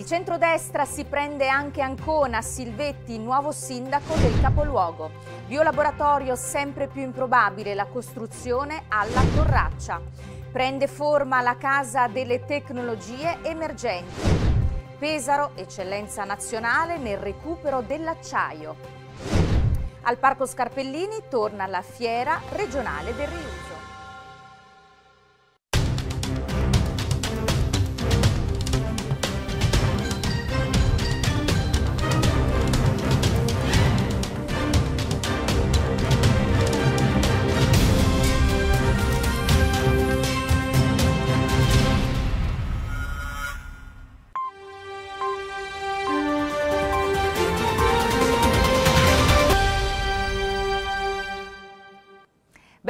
Il centrodestra si prende anche Ancona, Silvetti, nuovo sindaco del capoluogo. Biolaboratorio sempre più improbabile, la costruzione alla Torraccia. Prende forma la Casa delle Tecnologie Emergenti. Pesaro, eccellenza nazionale nel recupero dell'acciaio. Al Parco Scarpellini torna la Fiera Regionale del Rio.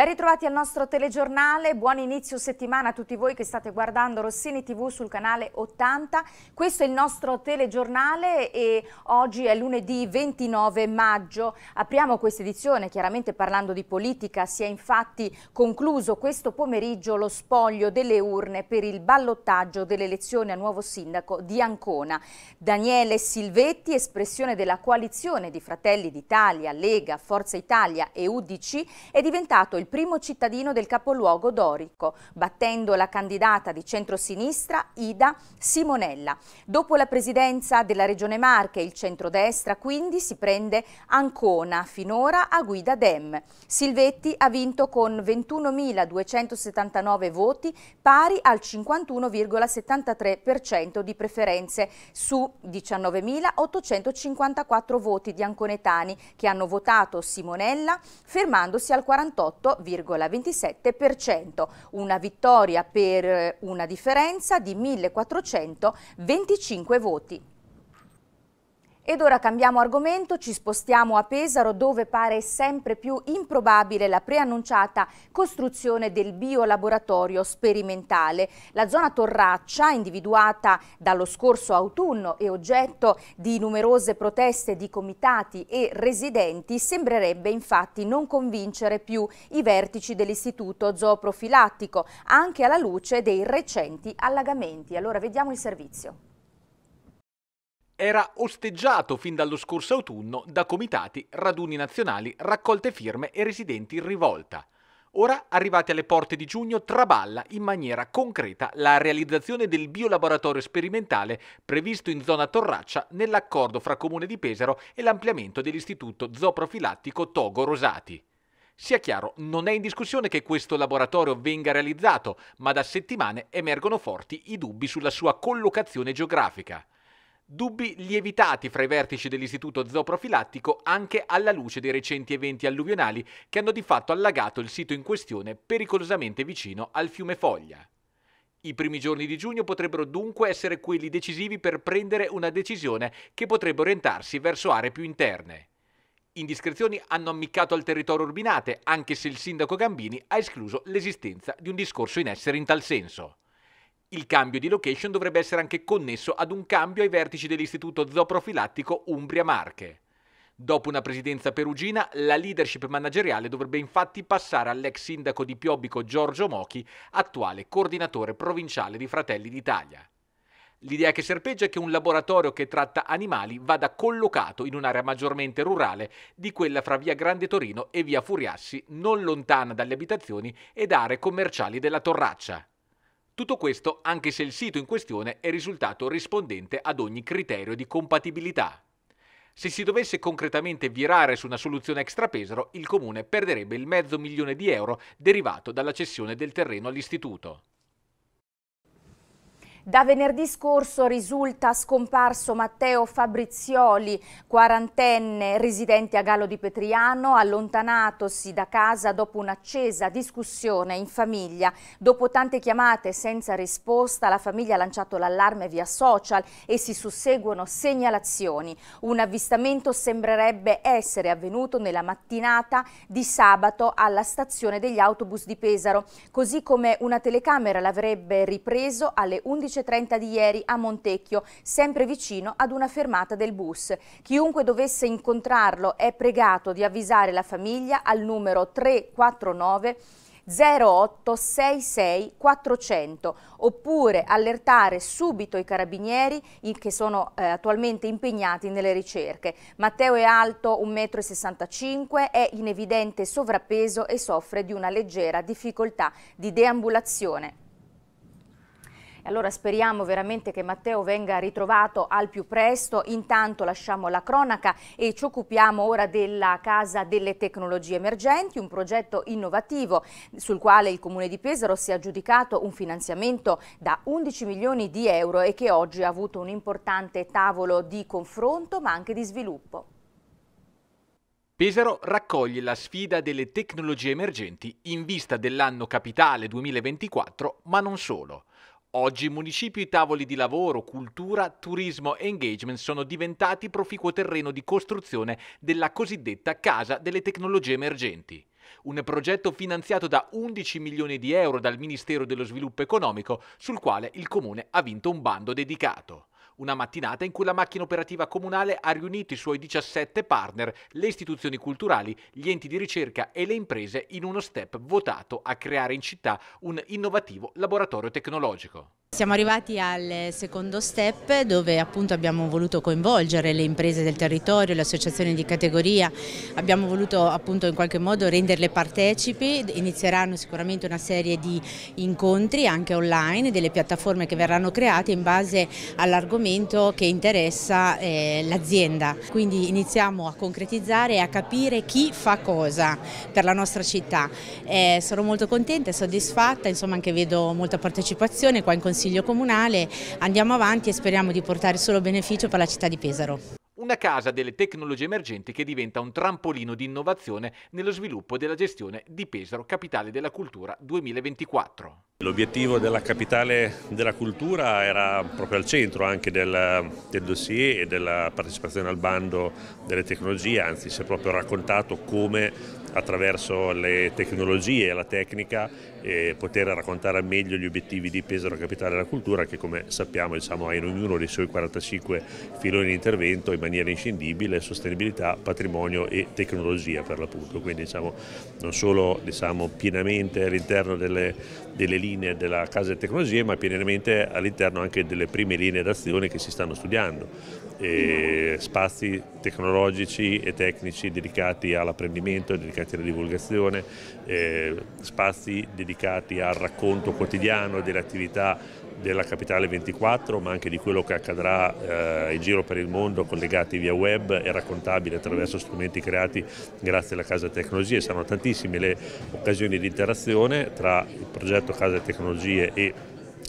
Ben ritrovati al nostro telegiornale, buon inizio settimana a tutti voi che state guardando Rossini TV sul canale 80. Questo è il nostro telegiornale e oggi è lunedì 29 maggio. Apriamo questa edizione chiaramente parlando di politica. Si è infatti concluso questo pomeriggio lo spoglio delle urne per il ballottaggio dell'elezione a nuovo sindaco di Ancona. Daniele Silvetti, espressione della coalizione di Fratelli d'Italia, Lega, Forza Italia e UDC, è diventato il primo cittadino del capoluogo dorico, battendo la candidata di centrosinistra Ida Simonella. Dopo la presidenza della Regione Marche, il centrodestra quindi si prende Ancona, finora a guida Dem. Silvetti ha vinto con 21.279 voti, pari al 51,73% di preferenze su 19.854 voti di anconetani che hanno votato Simonella fermandosi al 48,5%. 1,27%, una vittoria per eh, una differenza di 1425 voti. Ed ora cambiamo argomento, ci spostiamo a Pesaro dove pare sempre più improbabile la preannunciata costruzione del biolaboratorio sperimentale. La zona Torraccia, individuata dallo scorso autunno e oggetto di numerose proteste di comitati e residenti, sembrerebbe infatti non convincere più i vertici dell'istituto zooprofilattico, anche alla luce dei recenti allagamenti. Allora vediamo il servizio era osteggiato fin dallo scorso autunno da comitati, raduni nazionali, raccolte firme e residenti in rivolta. Ora, arrivati alle porte di giugno, traballa in maniera concreta la realizzazione del biolaboratorio sperimentale previsto in zona Torraccia nell'accordo fra Comune di Pesaro e l'ampliamento dell'istituto zooprofilattico Togo Rosati. Sia chiaro, non è in discussione che questo laboratorio venga realizzato, ma da settimane emergono forti i dubbi sulla sua collocazione geografica. Dubbi lievitati fra i vertici dell'istituto zooprofilattico anche alla luce dei recenti eventi alluvionali che hanno di fatto allagato il sito in questione pericolosamente vicino al fiume Foglia. I primi giorni di giugno potrebbero dunque essere quelli decisivi per prendere una decisione che potrebbe orientarsi verso aree più interne. Indiscrezioni hanno ammiccato al territorio urbinate, anche se il sindaco Gambini ha escluso l'esistenza di un discorso in essere in tal senso. Il cambio di location dovrebbe essere anche connesso ad un cambio ai vertici dell'Istituto Zooprofilattico Umbria Marche. Dopo una presidenza perugina, la leadership manageriale dovrebbe infatti passare all'ex sindaco di Piobbico Giorgio Mochi, attuale coordinatore provinciale di Fratelli d'Italia. L'idea che serpeggia è che un laboratorio che tratta animali vada collocato in un'area maggiormente rurale di quella fra via Grande Torino e via Furiassi, non lontana dalle abitazioni ed aree commerciali della Torraccia. Tutto questo anche se il sito in questione è risultato rispondente ad ogni criterio di compatibilità. Se si dovesse concretamente virare su una soluzione extrapesaro, il comune perderebbe il mezzo milione di euro derivato dalla cessione del terreno all'istituto. Da venerdì scorso risulta scomparso Matteo Fabrizioli, quarantenne residente a Gallo di Petriano, allontanatosi da casa dopo un'accesa discussione in famiglia. Dopo tante chiamate senza risposta, la famiglia ha lanciato l'allarme via social e si susseguono segnalazioni. Un avvistamento sembrerebbe essere avvenuto nella mattinata di sabato alla stazione degli autobus di Pesaro, così come una telecamera l'avrebbe ripreso alle 11 11.30 di ieri a Montecchio, sempre vicino ad una fermata del bus. Chiunque dovesse incontrarlo è pregato di avvisare la famiglia al numero 349 0866 400 oppure allertare subito i carabinieri che sono eh, attualmente impegnati nelle ricerche. Matteo è alto 1,65 m, è in evidente sovrappeso e soffre di una leggera difficoltà di deambulazione allora speriamo veramente che Matteo venga ritrovato al più presto. Intanto lasciamo la cronaca e ci occupiamo ora della Casa delle Tecnologie Emergenti, un progetto innovativo sul quale il Comune di Pesaro si è aggiudicato un finanziamento da 11 milioni di euro e che oggi ha avuto un importante tavolo di confronto ma anche di sviluppo. Pesaro raccoglie la sfida delle tecnologie emergenti in vista dell'anno capitale 2024, ma non solo. Oggi municipi, tavoli di lavoro, cultura, turismo e engagement sono diventati proficuo terreno di costruzione della cosiddetta Casa delle Tecnologie Emergenti. Un progetto finanziato da 11 milioni di euro dal Ministero dello Sviluppo Economico, sul quale il Comune ha vinto un bando dedicato una mattinata in cui la macchina operativa comunale ha riunito i suoi 17 partner, le istituzioni culturali, gli enti di ricerca e le imprese in uno step votato a creare in città un innovativo laboratorio tecnologico. Siamo arrivati al secondo step dove appunto abbiamo voluto coinvolgere le imprese del territorio, le associazioni di categoria, abbiamo voluto appunto in qualche modo renderle partecipi, inizieranno sicuramente una serie di incontri anche online, delle piattaforme che verranno create in base all'argomento che interessa eh, l'azienda. Quindi iniziamo a concretizzare e a capire chi fa cosa per la nostra città. Eh, sono molto contenta e soddisfatta, insomma anche vedo molta partecipazione qua in Consiglio Consiglio Comunale, andiamo avanti e speriamo di portare solo beneficio per la città di Pesaro una casa delle tecnologie emergenti che diventa un trampolino di innovazione nello sviluppo della gestione di Pesaro, capitale della cultura 2024. L'obiettivo della capitale della cultura era proprio al centro anche del, del, dossier e della partecipazione al bando delle tecnologie, anzi si è proprio raccontato come attraverso le tecnologie e la tecnica eh, poter raccontare al meglio gli obiettivi di Pesaro Capitale della Cultura che come sappiamo diciamo, ha in ognuno dei suoi 45 filoni di intervento in maniera inscindibile sostenibilità, patrimonio e tecnologia per l'appunto, quindi diciamo, non solo diciamo, pienamente all'interno delle, delle, linee della Casa delle Tecnologie, ma pienamente all'interno anche delle prime linee d'azione che si stanno studiando. E spazi tecnologici e tecnici dedicati all'apprendimento, dedicati alla divulgazione, spazi dedicati al racconto quotidiano delle attività della Capitale 24 ma anche di quello che accadrà eh, in giro per il mondo collegati via web e raccontabile attraverso strumenti creati grazie alla Casa Tecnologie. Saranno tantissime le occasioni di interazione tra il progetto Casa Tecnologie e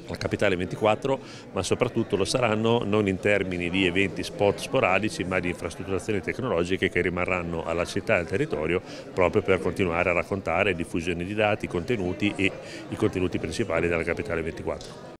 la Capitale 24, ma soprattutto lo saranno non in termini di eventi spot sporadici, ma di infrastrutturazioni tecnologiche che rimarranno alla città e al territorio proprio per continuare a raccontare diffusione di dati, contenuti e i contenuti principali della Capitale 24.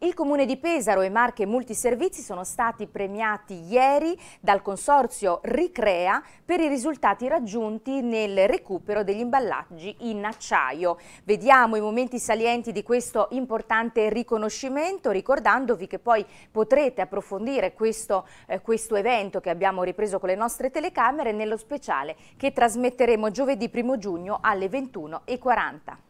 Il Comune di Pesaro e Marche Multiservizi sono stati premiati ieri dal consorzio Ricrea per i risultati raggiunti nel recupero degli imballaggi in acciaio. Vediamo i momenti salienti di questo importante riconoscimento ricordandovi che poi potrete approfondire questo, eh, questo evento che abbiamo ripreso con le nostre telecamere nello speciale che trasmetteremo giovedì 1 giugno alle 21.40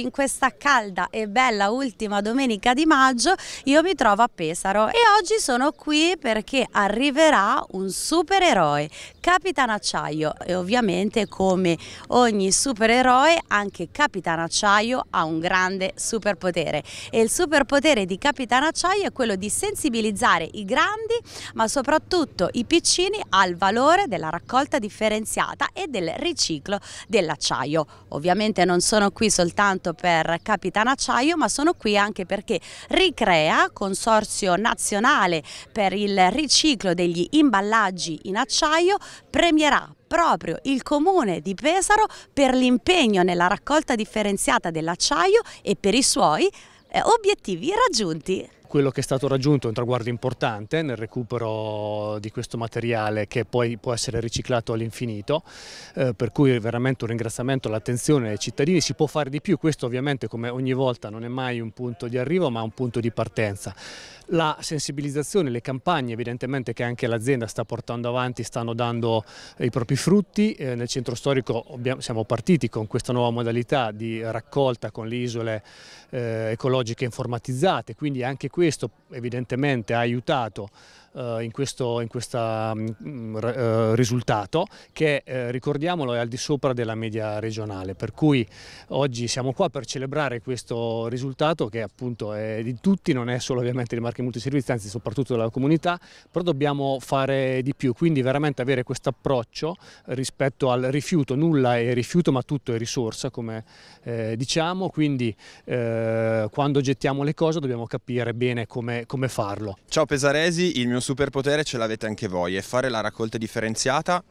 in questa calda e bella ultima domenica di maggio io mi trovo a Pesaro e oggi sono qui perché arriverà un supereroe Capitan Acciaio e ovviamente come ogni supereroe anche Capitan Acciaio ha un grande superpotere e il superpotere di Capitan Acciaio è quello di sensibilizzare i grandi ma soprattutto i piccini al valore della raccolta differenziata e del riciclo dell'acciaio. Ovviamente non sono qui soltanto per Capitan Acciaio ma sono qui anche perché Ricrea, consorzio nazionale per il riciclo degli imballaggi in acciaio, premierà proprio il comune di Pesaro per l'impegno nella raccolta differenziata dell'acciaio e per i suoi eh, obiettivi raggiunti. Quello che è stato raggiunto è un traguardo importante nel recupero di questo materiale che poi può essere riciclato all'infinito, eh, per cui veramente un ringraziamento all'attenzione dei cittadini, si può fare di più, questo ovviamente come ogni volta non è mai un punto di arrivo ma un punto di partenza la sensibilizzazione, le campagne evidentemente che anche l'azienda sta portando avanti stanno dando eh, i propri frutti, eh, nel centro storico abbiamo, siamo partiti con questa nuova modalità di raccolta con le isole eh, ecologiche informatizzate, quindi anche questo evidentemente ha aiutato eh, in questo in questa, mm, eh, risultato che eh, ricordiamolo è al di sopra della media regionale per cui oggi siamo qua per celebrare questo risultato che appunto è di tutti non è solo ovviamente di marche multiservizi anzi soprattutto della comunità però dobbiamo fare di più quindi veramente avere questo approccio rispetto al rifiuto nulla è rifiuto ma tutto è risorsa come eh, diciamo quindi eh, quando gettiamo le cose dobbiamo capire bene come, come farlo Ciao Pesaresi il mio un superpotere ce l'avete anche voi, è fare la raccolta differenziata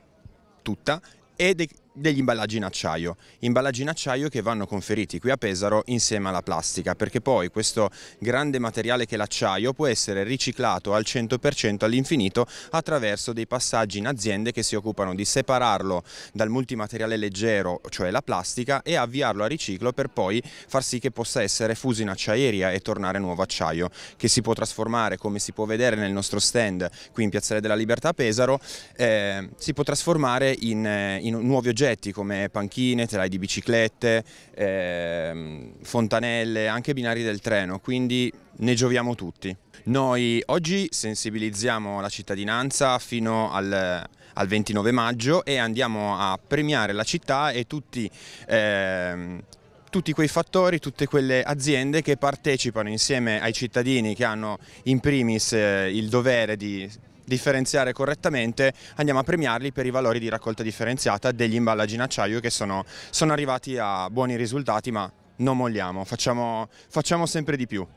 tutta e degli imballaggi in acciaio, imballaggi in acciaio che vanno conferiti qui a Pesaro insieme alla plastica perché poi questo grande materiale che è l'acciaio può essere riciclato al 100% all'infinito attraverso dei passaggi in aziende che si occupano di separarlo dal multimateriale leggero, cioè la plastica, e avviarlo a riciclo per poi far sì che possa essere fuso in acciaieria e tornare nuovo acciaio, che si può trasformare, come si può vedere nel nostro stand qui in Piazzale della Libertà a Pesaro, eh, si può trasformare in, eh, in nuovi oggetti oggetti come panchine, telai di biciclette, eh, fontanelle, anche binari del treno, quindi ne gioviamo tutti. Noi oggi sensibilizziamo la cittadinanza fino al, al 29 maggio e andiamo a premiare la città e tutti eh, tutti quei fattori, tutte quelle aziende che partecipano insieme ai cittadini che hanno in primis eh, il dovere di differenziare correttamente andiamo a premiarli per i valori di raccolta differenziata degli imballaggi in acciaio che sono, sono arrivati a buoni risultati ma non molliamo, facciamo, facciamo sempre di più.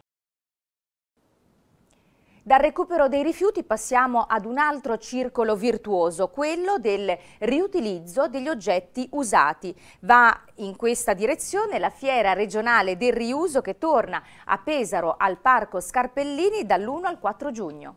Dal recupero dei rifiuti passiamo ad un altro circolo virtuoso, quello del riutilizzo degli oggetti usati. Va in questa direzione la fiera regionale del riuso che torna a Pesaro al Parco Scarpellini dall'1 al 4 giugno.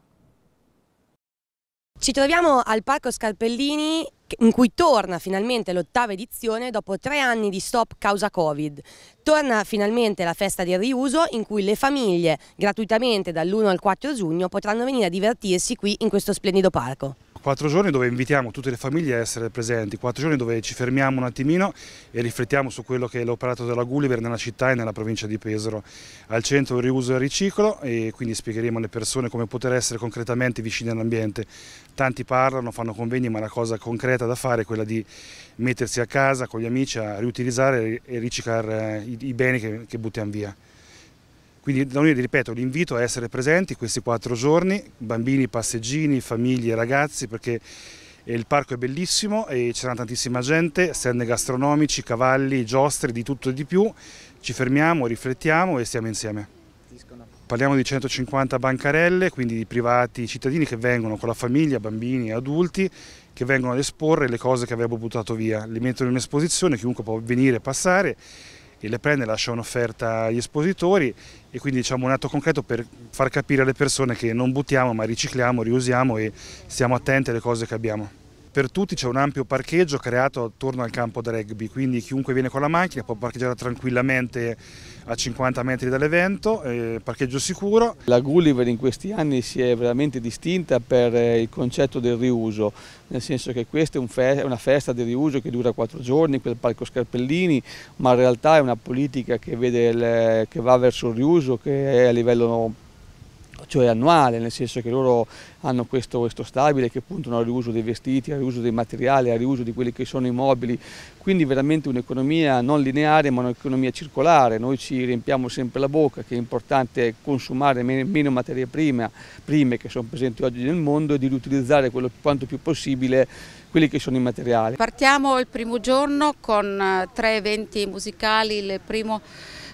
Ci troviamo al Parco Scarpellini in cui torna finalmente l'ottava edizione dopo tre anni di stop causa Covid. Torna finalmente la festa del riuso in cui le famiglie gratuitamente dall'1 al 4 giugno potranno venire a divertirsi qui in questo splendido parco. Quattro giorni dove invitiamo tutte le famiglie a essere presenti, quattro giorni dove ci fermiamo un attimino e riflettiamo su quello che è l'operato della Gulliver nella città e nella provincia di Pesaro. Al centro il riuso e il riciclo e quindi spiegheremo alle persone come poter essere concretamente vicini all'ambiente. Tanti parlano, fanno convegni, ma la cosa concreta da fare è quella di mettersi a casa con gli amici a riutilizzare e riciclare eh, i beni che buttiamo via. Quindi da noi, ripeto, l'invito a essere presenti questi quattro giorni, bambini, passeggini, famiglie, ragazzi, perché il parco è bellissimo e c'era tantissima gente, stand gastronomici, cavalli, giostre, di tutto e di più. Ci fermiamo, riflettiamo e stiamo insieme. Parliamo di 150 bancarelle, quindi di privati cittadini che vengono con la famiglia, bambini e adulti, che vengono ad esporre le cose che avevamo buttato via. Le mettono in esposizione, chiunque può venire e passare e le prende, lascia un'offerta agli espositori e quindi diciamo un atto concreto per far capire alle persone che non buttiamo ma ricicliamo, riusiamo e stiamo attenti alle cose che abbiamo per tutti c'è un ampio parcheggio creato attorno al campo da rugby, quindi chiunque viene con la macchina può parcheggiare tranquillamente a 50 metri dall'evento, eh, parcheggio sicuro. La Gulliver in questi anni si è veramente distinta per eh, il concetto del riuso, nel senso che questa è, un fe una festa di riuso che dura quattro giorni, quel parco Scarpellini, ma in realtà è una politica che, il, che va verso il riuso, che è a livello cioè annuale, nel senso che loro hanno questo, questo stabile che puntano al riuso dei vestiti, al riuso dei materiali, al riuso di quelli che sono i mobili, quindi veramente un'economia non lineare ma un'economia circolare, noi ci riempiamo sempre la bocca che è importante consumare meno materie prime, prime che sono presenti oggi nel mondo e di riutilizzare quello, quanto più possibile quelli che sono i materiali. Partiamo il primo giorno con eh, tre eventi musicali, il primo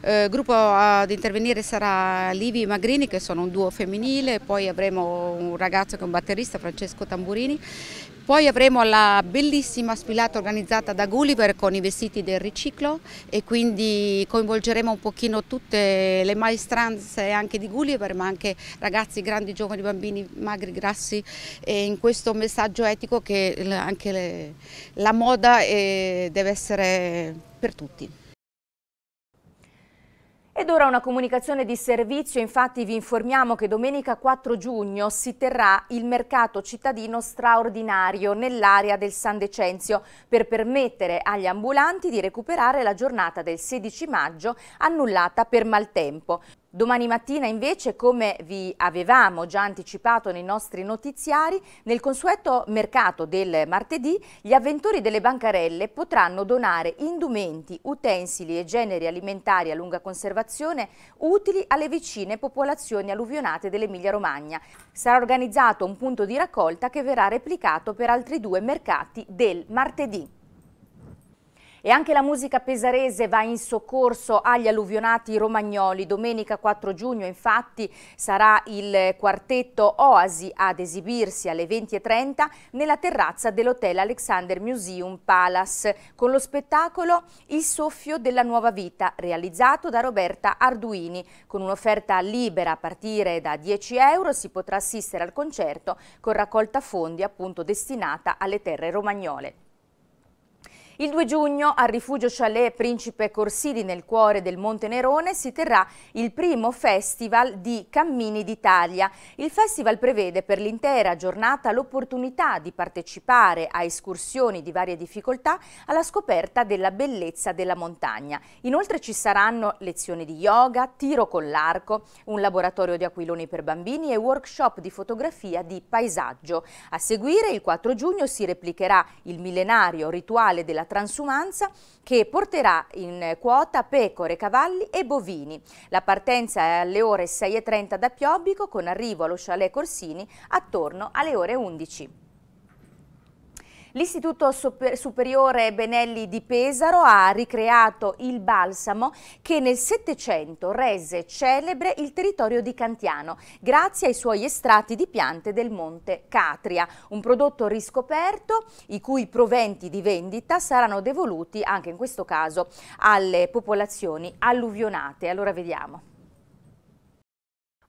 eh, gruppo ad intervenire sarà Livi e Magrini che sono un duo femminile, poi avremo un ragazzo che è un batterista, Francesco Tamburini, poi avremo la bellissima sfilata organizzata da Gulliver con i vestiti del riciclo e quindi coinvolgeremo un pochino tutte le maestranze anche di Gulliver ma anche ragazzi, grandi, giovani, bambini, magri, grassi e in questo messaggio etico che anche le, la moda è, eh, deve essere per tutti. Ed ora una comunicazione di servizio, infatti vi informiamo che domenica 4 giugno si terrà il mercato cittadino straordinario nell'area del San Decenzio per permettere agli ambulanti di recuperare la giornata del 16 maggio annullata per maltempo. Domani mattina invece, come vi avevamo già anticipato nei nostri notiziari, nel consueto mercato del martedì gli avventori delle bancarelle potranno donare indumenti, utensili e generi alimentari a lunga conservazione utili alle vicine popolazioni alluvionate dell'Emilia Romagna. Sarà organizzato un punto di raccolta che verrà replicato per altri due mercati del martedì. E anche la musica pesarese va in soccorso agli alluvionati romagnoli. Domenica 4 giugno infatti sarà il quartetto Oasi ad esibirsi alle 20.30 nella terrazza dell'Hotel Alexander Museum Palace con lo spettacolo Il soffio della nuova vita realizzato da Roberta Arduini. Con un'offerta libera a partire da 10 euro si potrà assistere al concerto con raccolta fondi appunto destinata alle terre romagnole. Il 2 giugno al rifugio Chalet Principe Corsini nel cuore del Monte Nerone si terrà il primo festival di Cammini d'Italia. Il festival prevede per l'intera giornata l'opportunità di partecipare a escursioni di varie difficoltà alla scoperta della bellezza della montagna. Inoltre ci saranno lezioni di yoga, tiro con l'arco, un laboratorio di aquiloni per bambini e workshop di fotografia di paesaggio. A seguire il 4 giugno si replicherà il millenario rituale della transumanza che porterà in quota pecore, cavalli e bovini. La partenza è alle ore 6.30 da Piobbico con arrivo allo chalet Corsini attorno alle ore 11. L'Istituto Superiore Benelli di Pesaro ha ricreato il balsamo che nel Settecento rese celebre il territorio di Cantiano grazie ai suoi estratti di piante del Monte Catria, un prodotto riscoperto i cui proventi di vendita saranno devoluti anche in questo caso alle popolazioni alluvionate. Allora vediamo.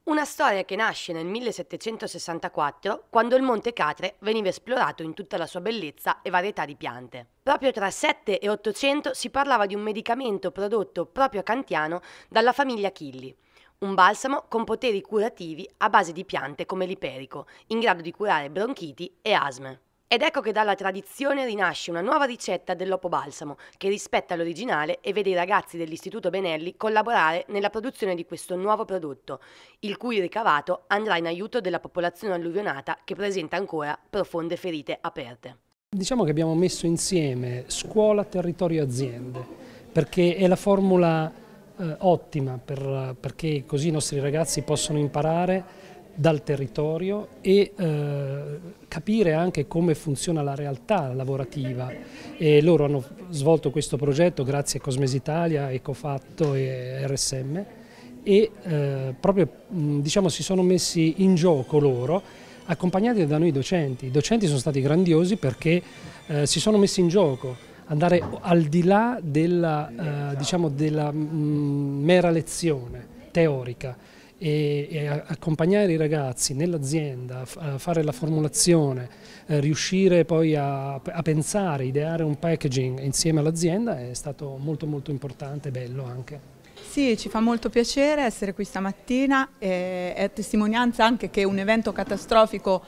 Una storia che nasce nel 1764, quando il Monte Catre veniva esplorato in tutta la sua bellezza e varietà di piante. Proprio tra 7 e 800 si parlava di un medicamento prodotto proprio a Cantiano dalla famiglia Chilli, un balsamo con poteri curativi a base di piante come l'iperico, in grado di curare bronchiti e asme. Ed ecco che dalla tradizione rinasce una nuova ricetta dell'Opo Balsamo, che rispetta l'originale e vede i ragazzi dell'Istituto Benelli collaborare nella produzione di questo nuovo prodotto, il cui ricavato andrà in aiuto della popolazione alluvionata che presenta ancora profonde ferite aperte. Diciamo che abbiamo messo insieme scuola, territorio e aziende, perché è la formula eh, ottima, per, perché così i nostri ragazzi possono imparare dal territorio e eh, capire anche come funziona la realtà lavorativa e loro hanno svolto questo progetto grazie a Cosmes Italia, Ecofatto e RSM e eh, proprio diciamo, si sono messi in gioco loro accompagnati da noi docenti. I docenti sono stati grandiosi perché eh, si sono messi in gioco andare al di là della, eh, diciamo, della mh, mera lezione teorica e, e accompagnare i ragazzi nell'azienda, fare la formulazione, eh, riuscire poi a, a, pensare, ideare un packaging insieme all'azienda è stato molto molto importante e bello anche. Sì, ci fa molto piacere essere qui stamattina, eh, è testimonianza anche che un evento catastrofico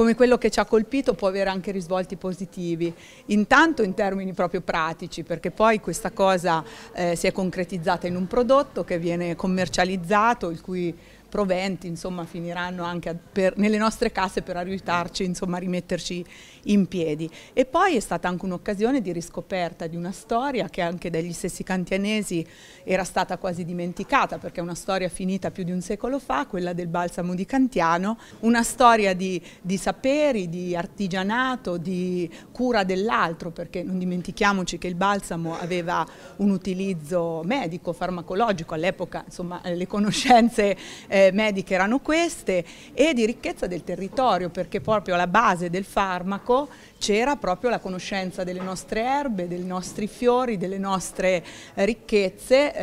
come quello che ci ha colpito può avere anche risvolti positivi, intanto in termini proprio pratici, perché poi questa cosa eh, si è concretizzata in un prodotto che viene commercializzato, il cui proventi insomma, finiranno anche per, nelle nostre casse per aiutarci insomma, a rimetterci in piedi. E poi è stata anche un'occasione di riscoperta di una storia che anche dagli stessi cantianesi era stata quasi dimenticata perché è una storia finita più di un secolo fa, quella del balsamo di Cantiano, una storia di, di saperi, di artigianato, di cura dell'altro perché non dimentichiamoci che il balsamo aveva un utilizzo medico, farmacologico, all'epoca le conoscenze eh, eh, mediche erano queste e di ricchezza del territorio perché proprio alla base del farmaco c'era proprio la conoscenza delle nostre erbe, dei nostri fiori, delle nostre eh, ricchezze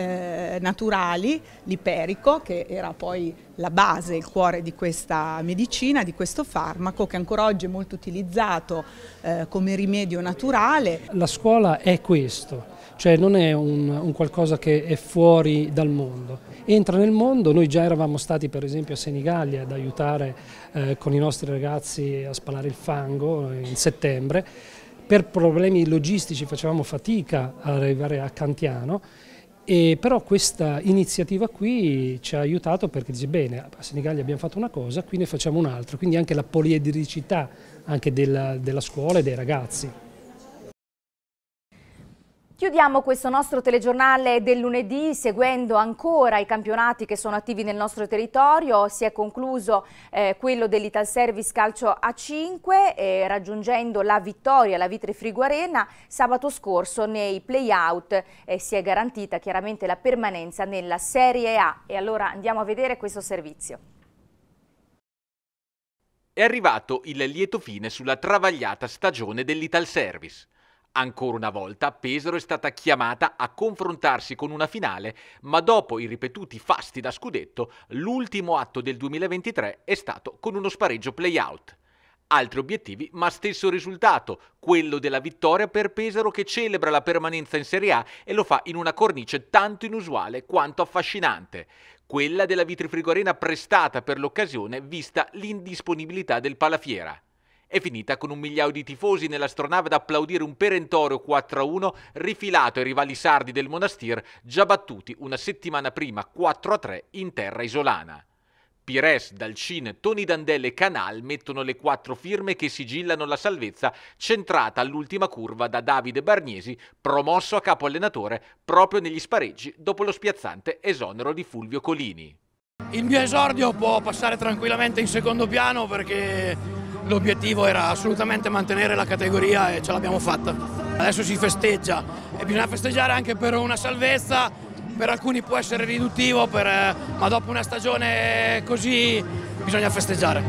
eh, naturali, l'iperico che era poi la base, il cuore di questa medicina, di questo farmaco che ancora oggi è molto utilizzato eh, come rimedio naturale. La scuola è questo, cioè non è un, un, qualcosa che è fuori dal mondo, entra nel mondo, noi già eravamo stati per esempio a Senigallia ad aiutare eh, con i nostri ragazzi a spalare il fango eh, in settembre, per problemi logistici facevamo fatica ad arrivare a Cantiano, e però questa iniziativa qui ci ha aiutato perché dice bene, a Senigallia abbiamo fatto una cosa, qui ne facciamo un'altra, quindi anche la poliedricità anche della, della scuola e dei ragazzi. Chiudiamo questo nostro telegiornale del lunedì seguendo ancora i campionati che sono attivi nel nostro territorio. Si è concluso eh, quello dell'Ital Service Calcio A5 eh, raggiungendo la vittoria alla Vitre Frigo Arena. Sabato scorso nei play-out eh, si è garantita chiaramente la permanenza nella Serie A. E allora andiamo a vedere questo servizio. È arrivato il lieto fine sulla travagliata stagione dell'Ital Service. Ancora una volta Pesaro è stata chiamata a confrontarsi con una finale, ma dopo i ripetuti fasti da scudetto, l'ultimo atto del 2023 è stato con uno spareggio play-out. Altri obiettivi, ma stesso risultato, quello della vittoria per Pesaro che celebra la permanenza in Serie A e lo fa in una cornice tanto inusuale quanto affascinante, quella della vitrifrigorena prestata per l'occasione vista l'indisponibilità del palafiera è finita con un migliaio di tifosi nell'astronave ad applaudire un perentorio 4-1 rifilato ai rivali sardi del Monastir già battuti una settimana prima 4-3 in terra isolana. Pires, Dalcin, Toni Dandelle e Canal mettono le quattro firme che sigillano la salvezza centrata all'ultima curva da Davide Barniesi, promosso a capo allenatore proprio negli spareggi dopo lo spiazzante esonero di Fulvio Colini. Il mio esordio può passare tranquillamente in secondo piano perché L'obiettivo era assolutamente mantenere la categoria e ce l'abbiamo fatta. Adesso si festeggia e bisogna festeggiare anche per una salvezza, per alcuni può essere riduttivo, per, ma dopo una stagione così bisogna festeggiare.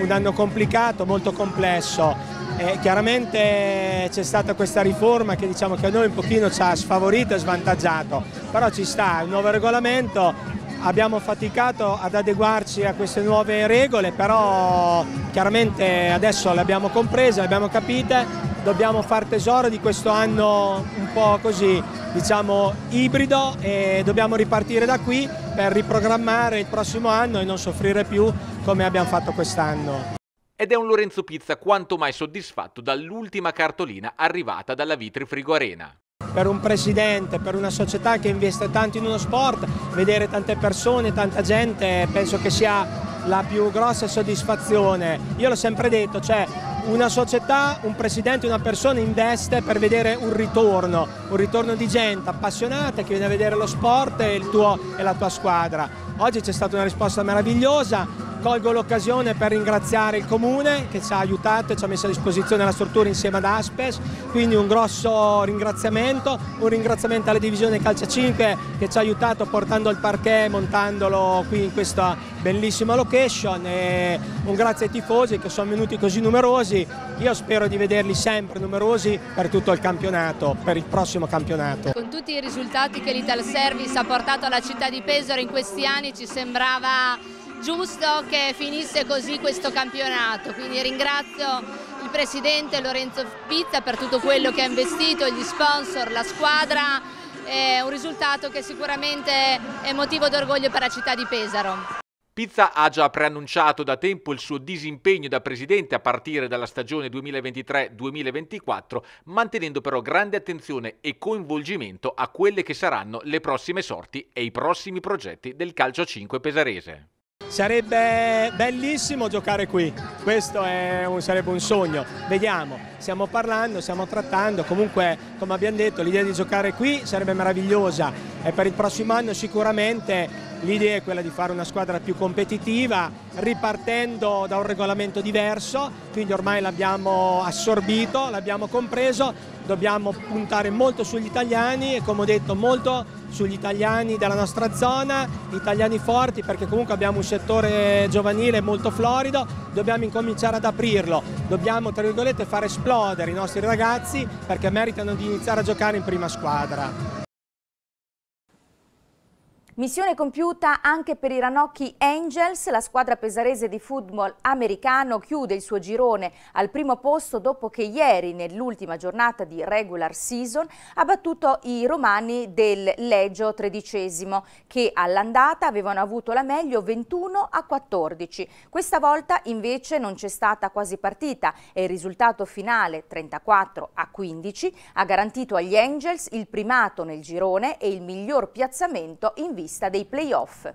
Un anno complicato, molto complesso. Eh, chiaramente c'è stata questa riforma che diciamo che a noi un pochino ci ha sfavorito e svantaggiato, però ci sta, il nuovo regolamento, abbiamo faticato ad adeguarci a queste nuove regole, però chiaramente adesso le abbiamo comprese, le abbiamo capite, dobbiamo far tesoro di questo anno un po' così, diciamo, ibrido e dobbiamo ripartire da qui per riprogrammare il prossimo anno e non soffrire più come abbiamo fatto quest'anno. Ed è un Lorenzo Pizza quanto mai soddisfatto dall'ultima cartolina arrivata dalla Vitri Frigo Arena per un presidente, per una società che investe tanto in uno sport, vedere tante persone, tanta gente, penso che sia la più grossa soddisfazione. Io l'ho sempre detto, cioè una società, un presidente, una persona investe per vedere un ritorno, un ritorno di gente appassionata che viene a vedere lo sport e, tuo, e la tua squadra. Oggi c'è stata una risposta meravigliosa, colgo l'occasione per ringraziare il comune che ci ha aiutato e ci ha messo a disposizione la struttura insieme ad Aspes, quindi un grosso ringraziamento, un ringraziamento alla divisione Calcia 5 che ci ha aiutato portando il parquet, montandolo qui in questa bellissima location e un grazie ai tifosi che sono venuti così numerosi quindi io spero di vederli sempre numerosi per tutto il campionato, per il prossimo campionato. Con tutti i risultati che l'Ital Service ha portato alla città di Pesaro in questi anni ci sembrava giusto che finisse così questo campionato, quindi ringrazio il presidente Lorenzo Pizza per tutto quello che ha investito, gli sponsor, la squadra, è un risultato che sicuramente è motivo d'orgoglio per la città di Pesaro. Pizza ha già preannunciato da tempo il suo disimpegno da presidente a partire dalla stagione 2023-2024, mantenendo però grande attenzione e coinvolgimento a quelle che saranno le prossime sorti e i prossimi progetti del calcio 5 pesarese. Sarebbe bellissimo giocare qui, questo un, sarebbe un sogno, vediamo, stiamo parlando, stiamo trattando, comunque come abbiamo detto l'idea di giocare qui sarebbe meravigliosa e per il prossimo anno sicuramente l'idea è quella di fare una squadra più competitiva ripartendo da un regolamento diverso, quindi ormai l'abbiamo assorbito, l'abbiamo compreso, dobbiamo puntare molto sugli italiani e come ho detto molto sugli italiani della nostra zona, italiani forti perché comunque abbiamo un settore giovanile molto florido, dobbiamo incominciare ad aprirlo, dobbiamo tra virgolette far esplodere i nostri ragazzi perché meritano di iniziare a giocare in prima squadra. Missione compiuta anche per i Ranocchi Angels, la squadra pesarese di football americano chiude il suo girone al primo posto dopo che ieri, nell'ultima giornata di regular season, ha battuto i romani del Leggio XIII, che all'andata avevano avuto la meglio 21 a 14. Questa volta invece non c'è stata quasi partita e il risultato finale 34 a 15 ha garantito agli Angels il primato nel girone e il miglior piazzamento in vista vista dei playoff.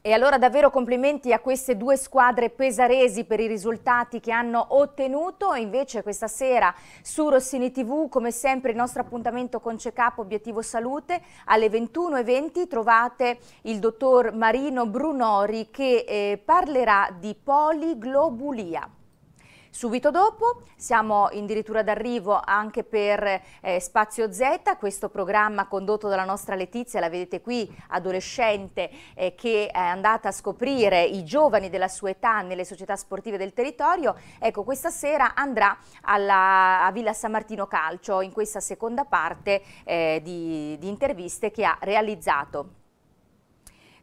E allora davvero complimenti a queste due squadre pesaresi per i risultati che hanno ottenuto. Invece questa sera su Rossini TV, come sempre, il nostro appuntamento con Cecapo Obiettivo Salute. Alle 21.20 trovate il dottor Marino Brunori che eh, parlerà di poliglobulia. Subito dopo siamo addirittura d'arrivo anche per eh, Spazio Z, questo programma condotto dalla nostra Letizia, la vedete qui, adolescente, eh, che è andata a scoprire i giovani della sua età nelle società sportive del territorio. Ecco, questa sera andrà alla, a Villa San Martino Calcio in questa seconda parte eh, di, di interviste che ha realizzato.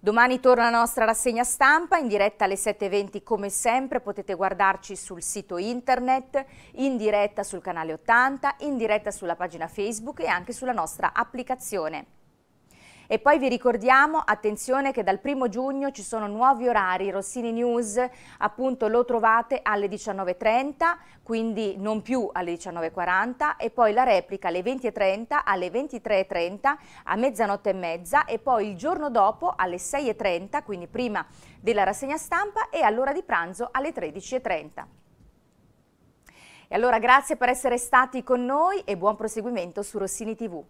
Domani torna la nostra rassegna stampa in diretta alle 7.20 come sempre, potete guardarci sul sito internet, in diretta sul canale 80, in diretta sulla pagina Facebook e anche sulla nostra applicazione. E poi vi ricordiamo, attenzione, che dal primo giugno ci sono nuovi orari, Rossini News appunto lo trovate alle 19.30, quindi non più alle 19.40 e poi la replica alle 20.30, alle 23.30, a mezzanotte e mezza e poi il giorno dopo alle 6.30, quindi prima della rassegna stampa e all'ora di pranzo alle 13.30. E allora grazie per essere stati con noi e buon proseguimento su Rossini TV.